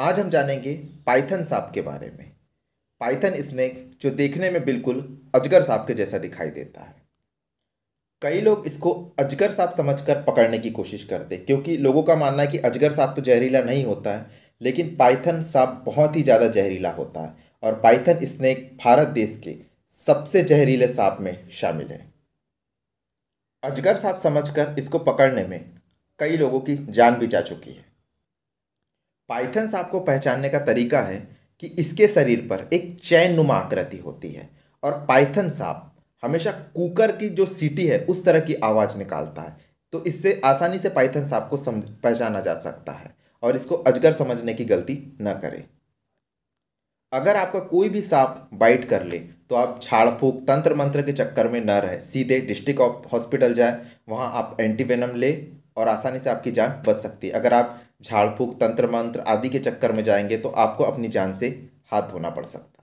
आज हम जानेंगे पाइथन सांप के बारे में पाइथन स्नेक जो देखने में बिल्कुल अजगर सांप के जैसा दिखाई देता है कई लोग इसको अजगर सांप समझकर पकड़ने की कोशिश करते क्योंकि लोगों का मानना है कि अजगर सांप तो जहरीला नहीं होता है लेकिन पाइथन सांप बहुत ही ज़्यादा जहरीला होता है और पाइथन स्नेक भारत देश के सबसे जहरीले सांप में शामिल है अजगर सांप समझकर इसको पकड़ने में कई लोगों की जान भी जा चुकी है पाइथन्स आपको पहचानने का तरीका है कि इसके शरीर पर एक चैन नुमा आकृति होती है और पाइथन सांप हमेशा कुकर की जो सीटी है उस तरह की आवाज़ निकालता है तो इससे आसानी से पाइथन सांप को समझ पहचाना जा सकता है और इसको अजगर समझने की गलती न करें अगर आपका कोई भी सांप बाइट कर ले तो आप छाड़ फूक तंत्र मंत्र के चक्कर में न रहे सीधे डिस्ट्रिक्ट हॉस्पिटल जाए वहाँ आप एंटीवेनम ले और आसानी से आपकी जान बच सकती है अगर आप झाड़ फूक तंत्र मंत्र आदि के चक्कर में जाएंगे तो आपको अपनी जान से हाथ धोना पड़ सकता